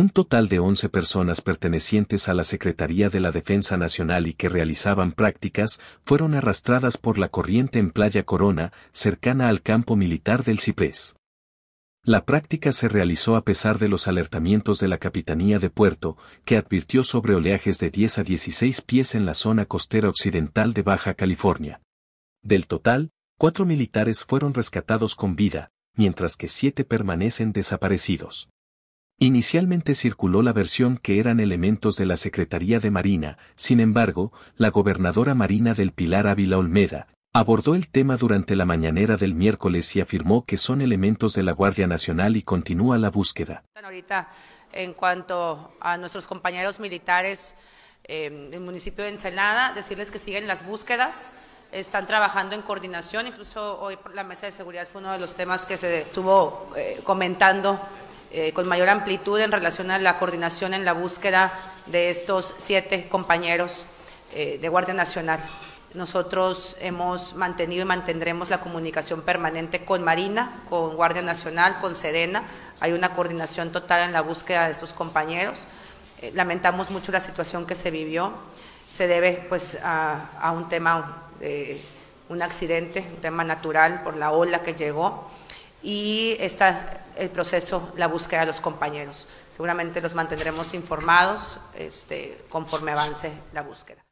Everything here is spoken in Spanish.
Un total de 11 personas pertenecientes a la Secretaría de la Defensa Nacional y que realizaban prácticas fueron arrastradas por la corriente en Playa Corona, cercana al campo militar del Ciprés. La práctica se realizó a pesar de los alertamientos de la Capitanía de Puerto, que advirtió sobre oleajes de 10 a 16 pies en la zona costera occidental de Baja California. Del total, cuatro militares fueron rescatados con vida, mientras que siete permanecen desaparecidos. Inicialmente circuló la versión que eran elementos de la Secretaría de Marina, sin embargo, la gobernadora marina del Pilar Ávila Olmeda, abordó el tema durante la mañanera del miércoles y afirmó que son elementos de la Guardia Nacional y continúa la búsqueda. Ahorita, en cuanto a nuestros compañeros militares eh, del municipio de Ensenada, decirles que siguen las búsquedas, están trabajando en coordinación, incluso hoy la mesa de seguridad fue uno de los temas que se estuvo eh, comentando eh, con mayor amplitud en relación a la coordinación en la búsqueda de estos siete compañeros eh, de Guardia Nacional. Nosotros hemos mantenido y mantendremos la comunicación permanente con Marina, con Guardia Nacional, con Sedena. Hay una coordinación total en la búsqueda de estos compañeros. Eh, lamentamos mucho la situación que se vivió. Se debe pues a, a un tema, un accidente, un tema natural por la ola que llegó y está el proceso, la búsqueda de los compañeros. Seguramente los mantendremos informados este, conforme avance la búsqueda.